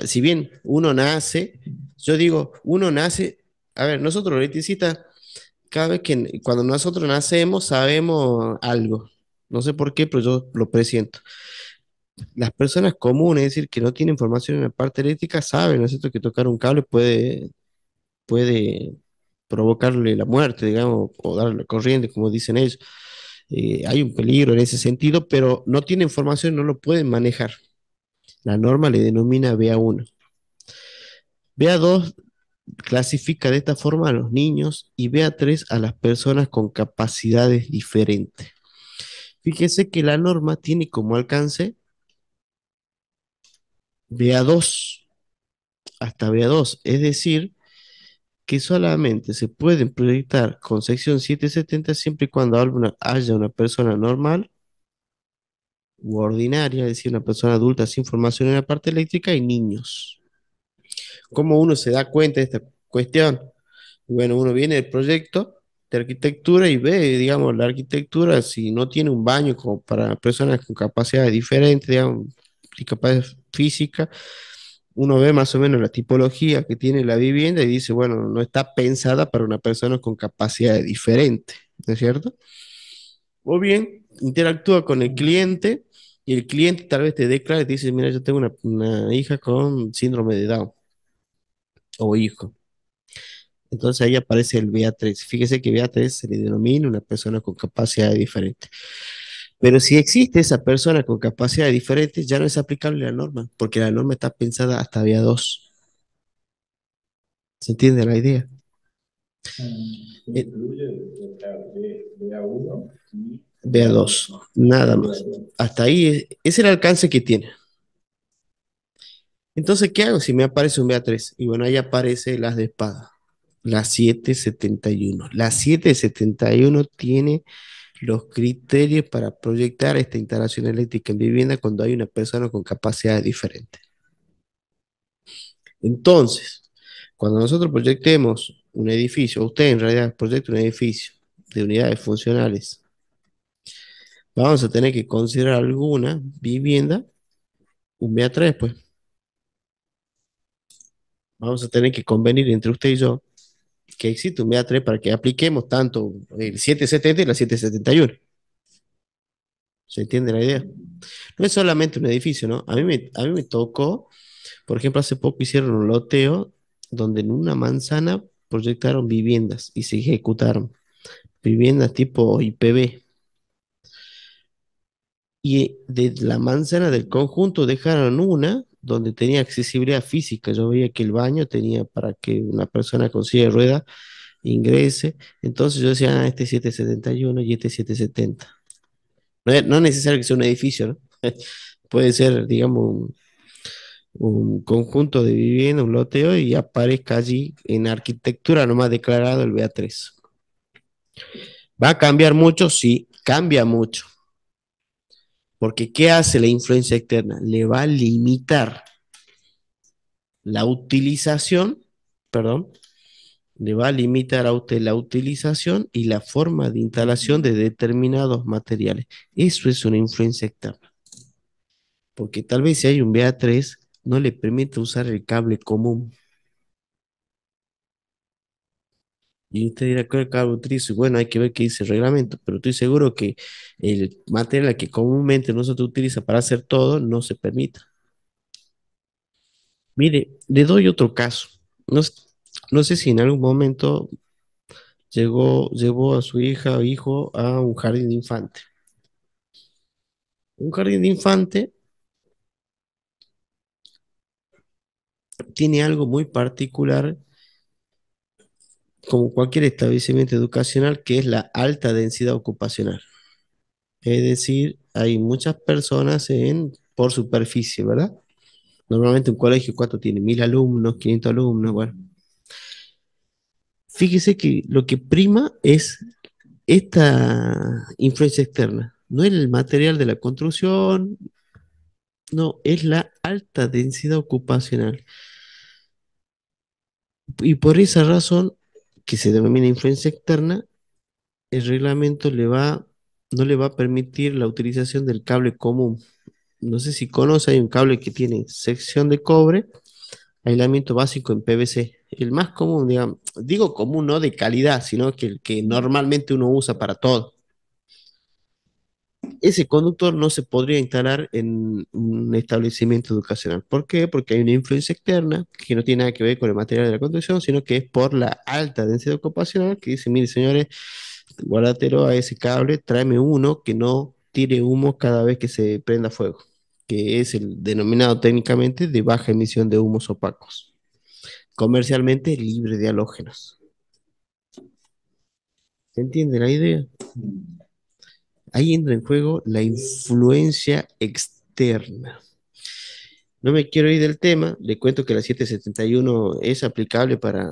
Si bien uno nace, yo digo, uno nace a ver, nosotros ahorita, cada vez que cuando nosotros nacemos sabemos algo. No sé por qué, pero yo lo presiento. Las personas comunes, es decir, que no tienen formación en la parte eléctrica, saben, ¿no es cierto?, que tocar un cable puede, puede provocarle la muerte, digamos, o darle corriente, como dicen ellos. Eh, hay un peligro en ese sentido, pero no tienen formación, no lo pueden manejar. La norma le denomina BA1. BA2 clasifica de esta forma a los niños y a 3 a las personas con capacidades diferentes. Fíjese que la norma tiene como alcance BA2 hasta BA2, es decir, que solamente se pueden proyectar con sección 770 siempre y cuando haya una persona normal u ordinaria, es decir, una persona adulta sin formación en la parte eléctrica y niños. ¿Cómo uno se da cuenta de esta cuestión? Bueno, uno viene del proyecto de arquitectura y ve, digamos, la arquitectura, si no tiene un baño como para personas con capacidades diferentes, digamos, discapacidad física, uno ve más o menos la tipología que tiene la vivienda y dice, bueno, no está pensada para una persona con capacidades diferentes, ¿no es cierto? O bien, interactúa con el cliente y el cliente tal vez te declara y te dice, mira, yo tengo una hija con síndrome de Down o hijo. Entonces ahí aparece el VA3, Fíjese que VA3 se le denomina una persona con capacidad diferente. Pero si existe esa persona con capacidad diferente ya no es aplicable la norma, porque la norma está pensada hasta vía 2. ¿Se entiende la idea? Eh, Vea 2, nada más. Hasta ahí es el alcance que tiene. Entonces, ¿qué hago si me aparece un BA3? Y bueno, ahí aparece las de espada, la 771. La 771 tiene los criterios para proyectar esta instalación eléctrica en vivienda cuando hay una persona con capacidades diferentes. Entonces, cuando nosotros proyectemos un edificio, usted en realidad proyecta un edificio de unidades funcionales, vamos a tener que considerar alguna vivienda, un BA3, pues vamos a tener que convenir entre usted y yo que existe un BA3 para que apliquemos tanto el 770 y la 771. ¿Se entiende la idea? No es solamente un edificio, ¿no? A mí me, a mí me tocó, por ejemplo, hace poco hicieron un loteo donde en una manzana proyectaron viviendas y se ejecutaron. Viviendas tipo IPB. Y de la manzana del conjunto dejaron una donde tenía accesibilidad física. Yo veía que el baño tenía para que una persona con silla de rueda ingrese. Entonces yo decía, ah, este 771 y este 770. No es, necesario que sea un edificio, ¿no? Puede ser, digamos, un, conjunto de vivienda, un loteo, y aparezca allí en arquitectura nomás declarado el BA3. ¿Va a cambiar mucho? Sí, cambia mucho. Porque ¿qué hace la influencia externa? Le va a limitar la utilización, perdón, le va a limitar a usted la utilización y la forma de instalación de determinados materiales. Eso es una influencia externa. Porque tal vez si hay un BA3, no le permite usar el cable común. Y usted dirá, claro, Bueno, hay que ver qué dice el reglamento, pero estoy seguro que el material que comúnmente nosotros utiliza para hacer todo no se permita. Mire, le doy otro caso. No, sé si en algún momento llegó, llevó a su hija o hijo a un jardín de infante. Un jardín de infante tiene algo muy particular como cualquier establecimiento educacional, que es la alta densidad ocupacional. Es decir, hay muchas personas en, por superficie, ¿verdad? Normalmente un colegio, cuatro tiene? Mil alumnos, 500 alumnos, bueno. Fíjese que lo que prima es esta influencia externa. No es el material de la construcción, no, es la alta densidad ocupacional. Y por esa razón que se denomina influencia externa, el reglamento le va, no le va a permitir la utilización del cable común. No sé si conoce, hay un cable que tiene sección de cobre, aislamiento básico en PVC. El más común, digamos, digo común no de calidad, sino que el que normalmente uno usa para todo ese conductor no se podría instalar en un establecimiento educacional. ¿Por qué? Porque hay una influencia externa que no tiene nada que ver con el material de la construcción, sino que es por la alta densidad ocupacional que dice, mire señores, guárdatelo a ese cable, tráeme uno que no tire humo cada vez que se prenda fuego, que es el denominado técnicamente de baja emisión de humos opacos, comercialmente libre de halógenos. ¿Se entiende la idea? Mm. Ahí entra en juego la influencia externa. No me quiero ir del tema, le cuento que la 771 es aplicable para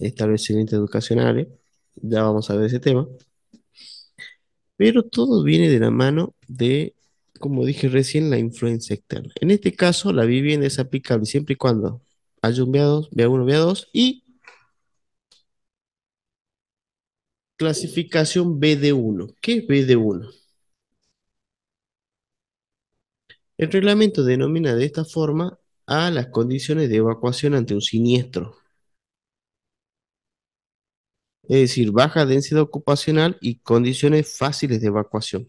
establecimientos educacionales, ya vamos a ver ese tema, pero todo viene de la mano de, como dije recién, la influencia externa. En este caso, la vivienda es aplicable siempre y cuando haya un VA2, 1 VA2 y Clasificación BD1. ¿Qué es BD1? El reglamento denomina de esta forma a las condiciones de evacuación ante un siniestro. Es decir, baja densidad ocupacional y condiciones fáciles de evacuación.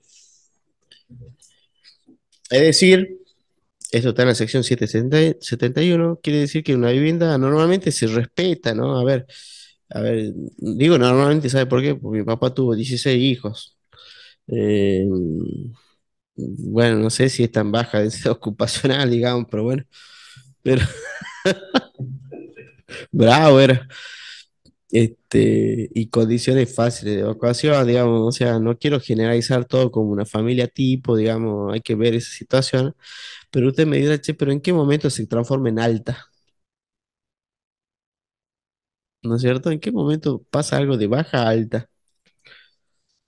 Es decir, esto está en la sección 771, quiere decir que una vivienda normalmente se respeta, ¿no? A ver, a ver, digo normalmente, ¿sabe por qué? Porque mi papá tuvo 16 hijos. Eh, bueno, no sé si es tan baja densidad ocupacional, digamos, pero bueno. Pero. Bravo era. Este, y condiciones fáciles de evacuación, digamos, o sea, no quiero generalizar todo como una familia tipo, digamos, hay que ver esa situación, pero usted me dirá, che, pero ¿en qué momento se transforma en alta? ¿no es cierto? ¿En qué momento pasa algo de baja a alta?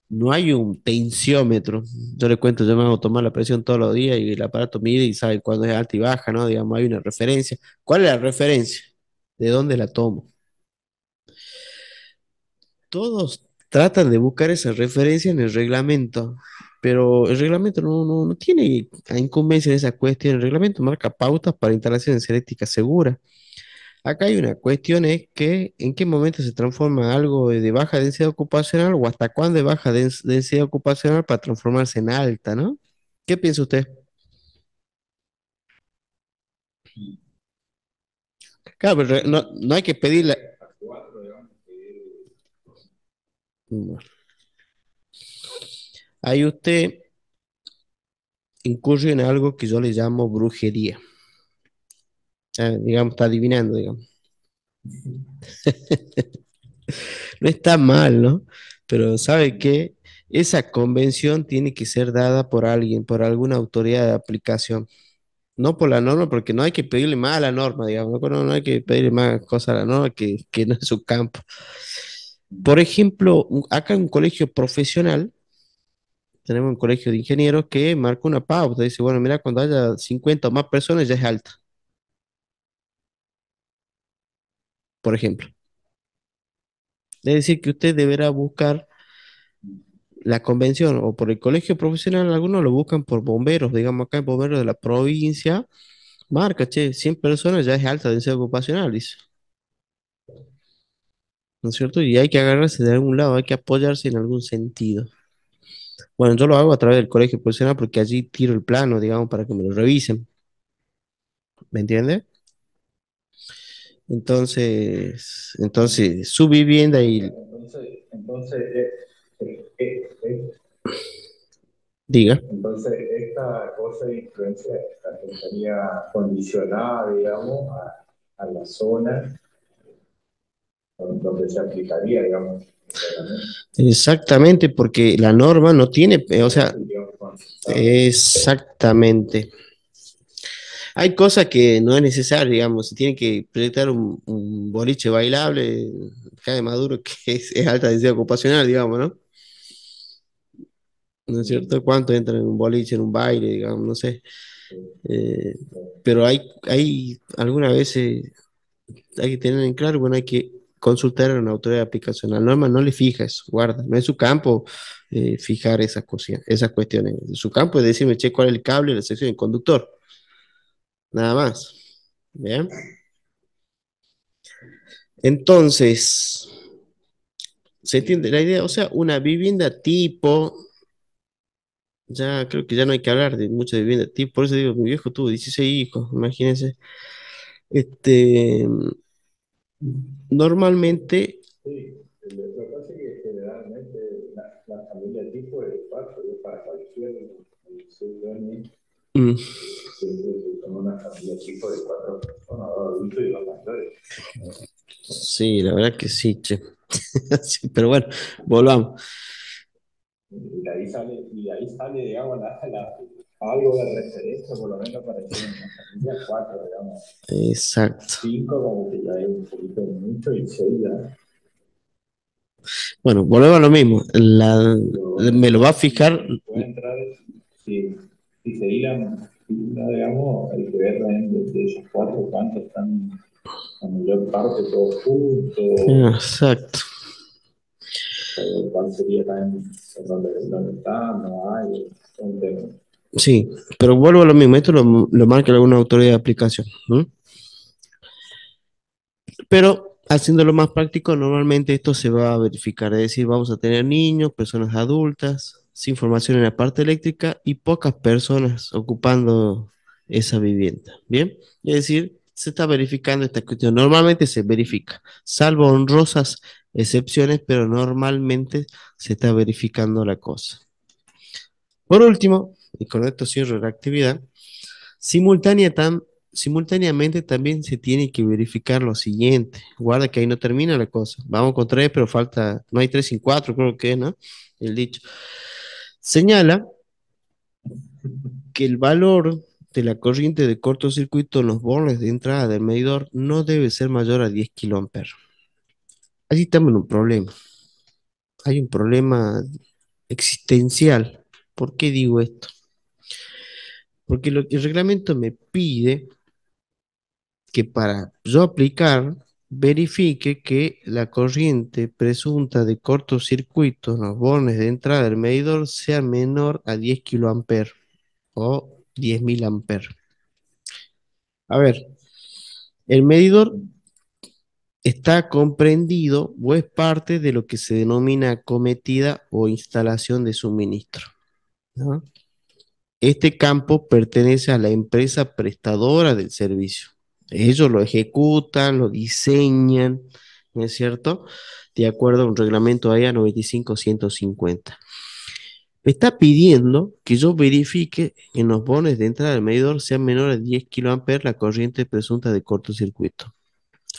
No hay un tensiómetro. Yo le cuento, yo me hago tomar la presión todos los días y el aparato mide y sabe cuándo es alta y baja, ¿no? Digamos, hay una referencia. ¿Cuál es la referencia? ¿De dónde la tomo? Todos tratan de buscar esa referencia en el reglamento, pero el reglamento no, no tiene incumbencia en esa cuestión. El reglamento marca pautas para instalaciones eléctricas seguras Acá hay una cuestión, es que en qué momento se transforma algo de baja densidad ocupacional o hasta cuándo de baja densidad ocupacional para transformarse en alta, ¿no? ¿Qué piensa usted? Claro, pero no, hay que pedirle... Ahí usted incurre en algo que yo le llamo brujería. Está, digamos, está adivinando, no está mal, ¿no? Pero sabe que esa convención tiene que ser dada por alguien, por alguna autoridad de aplicación. No por la norma, porque no hay que pedirle más a la norma, digamos, no, hay que pedirle más cosas a la norma que, que no es su campo. Por ejemplo, acá en un colegio profesional, tenemos un colegio de ingenieros que marca una pauta, dice, bueno, mira, cuando haya 50 o más personas ya es alta. por ejemplo. Es decir, que usted deberá buscar la convención o por el colegio profesional, algunos lo buscan por bomberos, digamos acá, bomberos de la provincia, marca, che, 100 personas ya es alta densidad ocupacional, dice. ¿No es cierto? Y hay que agarrarse de algún lado, hay que apoyarse en algún sentido. Bueno, yo lo hago a través del colegio profesional porque allí tiro el plano, digamos, para que me lo revisen. ¿Me entiende? Entonces, entonces, su vivienda y... Entonces, eh, eh, eh, Diga. Entonces, esta cosa de influencia estaría condicionada, digamos, a, a, la zona donde se aplicaría, digamos. Exactamente, porque la norma no tiene, o sea, exactamente hay cosas que no es necesario, digamos, si tienen que proyectar un, boliche bailable, cae Maduro que es, alta densidad ocupacional, digamos, ¿no? ¿No es cierto? ¿Cuánto entra en un boliche, en un baile, digamos, no sé? Eh, pero hay, hay algunas veces, hay que tener en claro, bueno, hay que consultar a una autoridad de aplicación. norma no le fija eso, guarda, no es su campo eh, fijar esas, esas cuestiones. Su campo es decirme, che, cuál es el cable, la sección del conductor. Nada más. Bien. Entonces, ¿se entiende la idea? O sea, una vivienda tipo, ya creo que ya no hay que hablar de mucha vivienda tipo, por eso digo, mi viejo tuvo 16 hijos, imagínense. Este, normalmente... Sí, generalmente la, familia tipo es para familia tipo de cuatro personas, adultos y dos mayores. Sí, la verdad que sí, che. sí, pero bueno, volvamos. Y ahí sale, y ahí sale digamos, la, la, algo de referencia, por lo menos para que en la familia cuatro, digamos. Exacto. Cinco como que ya es un poquito mucho y seis ya. Bueno, volvemos a lo mismo. La, me lo va a fijar. Si, si se hilan fila, digamos, el que ve también de, esos cuatro cuántos están la mayor parte todos juntos. Exacto. cuál sería también donde, donde no hay, Sí, pero vuelvo a lo mismo, esto lo, lo marca alguna autoridad de aplicación. pero Pero haciéndolo más práctico, normalmente esto se va a verificar, es decir, vamos a tener niños, personas adultas, sin formación en la parte eléctrica y pocas personas ocupando esa vivienda. Bien, es decir, se está verificando esta cuestión. Normalmente se verifica, salvo honrosas excepciones, pero normalmente se está verificando la cosa. Por último, y con esto cierro la actividad, simultáneamente también se tiene que verificar lo siguiente. Guarda que ahí no termina la cosa. Vamos con tres, pero falta, no hay tres sin cuatro, creo que, ¿no? El dicho. Señala que el valor de la corriente de cortocircuito en los bornes de entrada del medidor no debe ser mayor a 10 kA. Allí estamos en un problema. Hay un problema existencial. ¿Por qué digo esto? Porque el reglamento me pide que para yo aplicar verifique que la corriente presunta de cortocircuito en los bornes de entrada del medidor sea menor a 10 kA o 10.000 A. A ver, el medidor está comprendido o es parte de lo que se denomina cometida o instalación de suministro. Este campo pertenece a la empresa prestadora del servicio. Ellos lo ejecutan, lo diseñan, ¿no es cierto? De acuerdo a un reglamento allá 95-150. Me está pidiendo que yo verifique que en los bonos de entrada del medidor sean menores de 10 kA la corriente presunta de cortocircuito.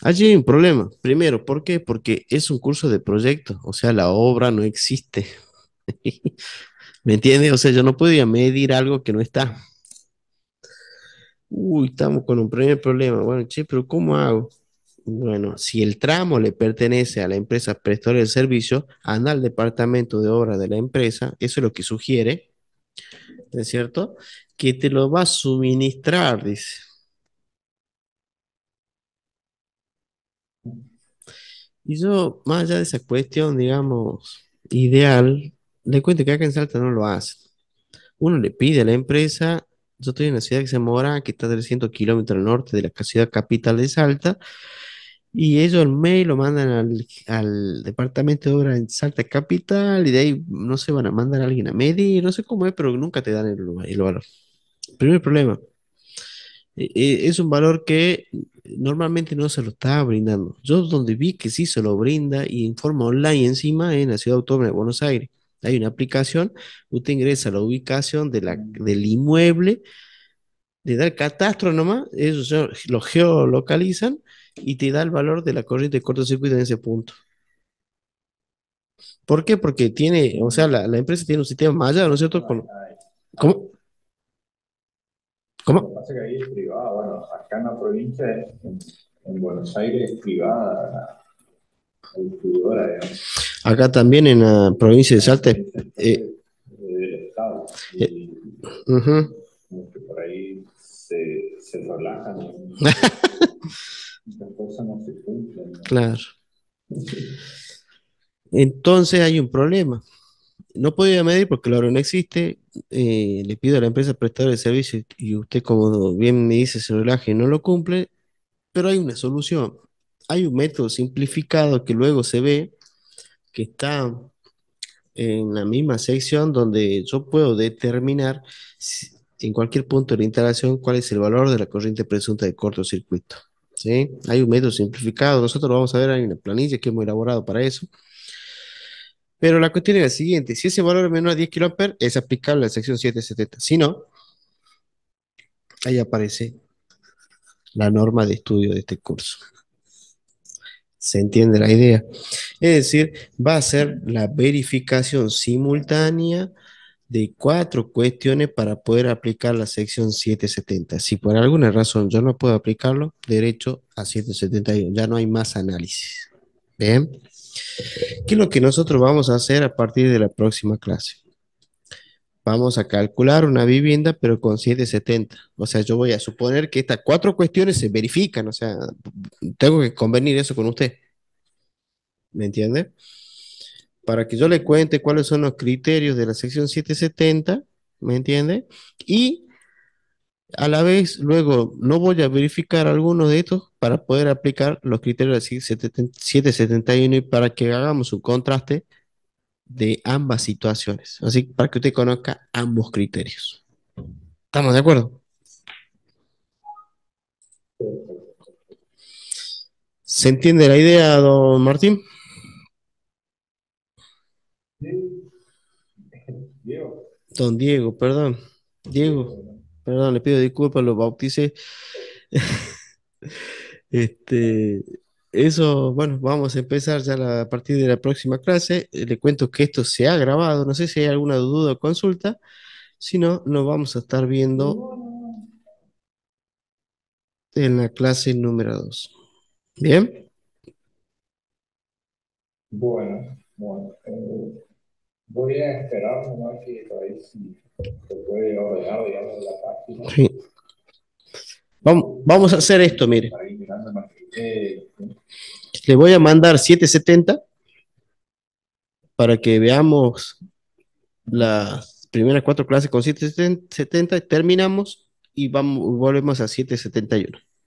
Allí hay un problema. Primero, ¿por qué? Porque es un curso de proyecto, o sea, la obra no existe. ¿Me entiendes? O sea, yo no podía medir algo que no está. Uy, estamos con un primer problema. Bueno, che, pero ¿cómo hago? Bueno, si el tramo le pertenece a la empresa prestadora del servicio, anda al departamento de obra de la empresa, eso es lo que sugiere, ¿no es cierto? Que te lo va a suministrar, dice. Y yo, más allá de esa cuestión, digamos, ideal, le cuento que acá en Salta no lo hace. Uno le pide a la empresa yo estoy en una ciudad que se mora que está a 300 kilómetros al norte de la ciudad capital de Salta. Y ellos el mail lo mandan al, departamento de obra en Salta Capital y de ahí no se van a mandar a alguien a medir, no sé cómo es, pero nunca te dan el, el valor. Primer problema, e, e, es un valor que normalmente no se lo estaba brindando. Yo donde vi que sí se lo brinda y en forma online encima en la ciudad autónoma de Buenos Aires. Hay una aplicación, usted ingresa a la ubicación de la, mm. del inmueble, le da el catastro nomás, lo geolocalizan y te da el valor de la corriente de cortocircuito en ese punto. ¿Por qué? Porque tiene, o sea, la, empresa tiene un sistema más allá, ¿no es cierto? Con, ¿Cómo? pasa que ahí es privada, bueno, acá en la provincia, en, Buenos Aires es privada la distribuidora, digamos. Acá también en la provincia de Salta. Por ahí se, se relajan. no se Claro. Entonces hay un problema. No podía medir porque el no existe. Eh, le pido a la empresa prestar el servicio y usted, como bien me dice, se relaje y no lo cumple. Pero hay una solución. Hay un método simplificado que luego se ve que está en la misma sección donde yo puedo determinar en cualquier punto de la instalación cuál es el valor de la corriente presunta de cortocircuito. ¿sí? Hay un método simplificado, nosotros lo vamos a ver en la planilla que hemos elaborado para eso. Pero la cuestión es la siguiente, si ese valor es menor a 10 kA es aplicable a la sección 770, si no, ahí aparece la norma de estudio de este curso. ¿Se entiende la idea? Es decir, va a ser la verificación simultánea de cuatro cuestiones para poder aplicar la sección 770. Si por alguna razón yo no puedo aplicarlo, derecho a 771. Ya no hay más análisis. ¿Bien? ¿Qué es lo que nosotros vamos a hacer a partir de la próxima clase? Vamos a calcular una vivienda, pero con 770. O sea, yo voy a suponer que estas cuatro cuestiones se verifican. O sea, tengo que convenir eso con usted. ¿Me entiende? Para que yo le cuente cuáles son los criterios de la sección 770, ¿me entiende? Y a la vez, luego, no voy a verificar algunos de estos para poder aplicar los criterios de 771 y para que hagamos un contraste de ambas situaciones. Así para que usted conozca ambos criterios. ¿Estamos de acuerdo? ¿Se entiende la idea, don Martín? Don Diego, perdón. Diego, perdón, le pido disculpas, lo bauticé. este, eso, bueno, vamos a empezar ya a partir de la próxima clase. Eh, le cuento que esto se ha grabado, no sé si hay alguna duda o consulta, si no, nos vamos a estar viendo en la clase número 2. ¿Bien? Bueno, bueno. Eh, voy a esperar un que si se puede la Vamos, vamos a hacer esto, mire. Eh, le voy a mandar 770 para que veamos las primeras cuatro clases con 770, terminamos y volvemos a 771.